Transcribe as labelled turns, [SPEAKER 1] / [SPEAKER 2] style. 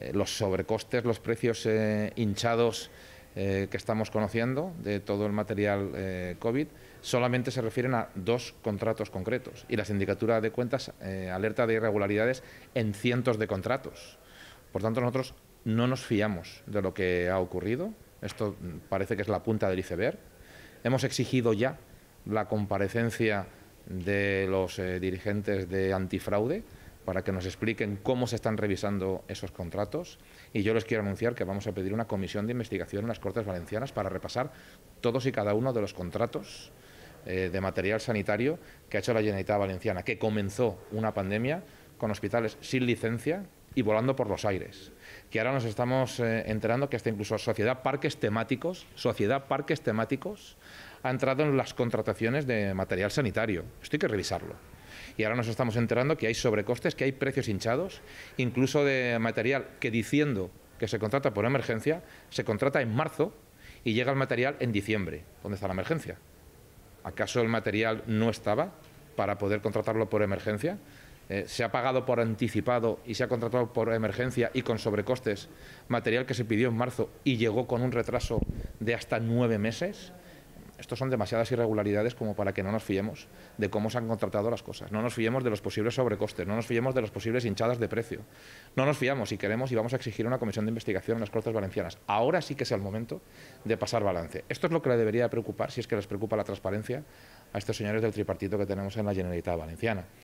[SPEAKER 1] Eh, los sobrecostes, los precios eh, hinchados eh, que estamos conociendo de todo el material COVID, solamente se refieren a dos contratos concretos y la sindicatura de cuentas alerta de irregularidades en cientos de contratos. Por tanto, nosotros no nos fiamos de lo que ha ocurrido. Esto mm, parece que es la punta del iceberg. Hemos exigido ya la comparecencia de los dirigentes de antifraude para que nos expliquen cómo se están revisando esos contratos. Y yo les quiero anunciar que vamos a pedir una comisión de investigación en las Cortes Valencianas para repasar todos y cada uno de los contratos eh, de material sanitario que ha hecho la Generalitat Valenciana, que comenzó una pandemia con hospitales sin licencia y volando por los aires. Que ahora nos estamos eh, enterando que hasta incluso Sociedad Parques Temáticos, Sociedad Parques Temáticos, ha entrado en las contrataciones de material sanitario. Esto hay que revisarlo y ahora nos estamos enterando que hay sobrecostes, que hay precios hinchados, incluso de material que diciendo que se contrata por emergencia, se contrata en marzo y llega el material en diciembre. donde está la emergencia? ¿Acaso el material no estaba para poder contratarlo por emergencia? Eh, se ha pagado por anticipado y se ha contratado por emergencia y con sobrecostes material que se pidió en marzo y llegó con un retraso de hasta nueve meses. Estos son demasiadas irregularidades como para que no nos fiemos de cómo se han contratado las cosas. No nos fiemos de los posibles sobrecostes, no nos fiemos de las posibles hinchadas de precio. No nos fiamos y queremos y vamos a exigir una comisión de investigación en las Cortes Valencianas. Ahora sí que es el momento de pasar balance. Esto es lo que le debería preocupar, si es que les preocupa la transparencia, a estos señores del tripartito que tenemos en la Generalitat Valenciana.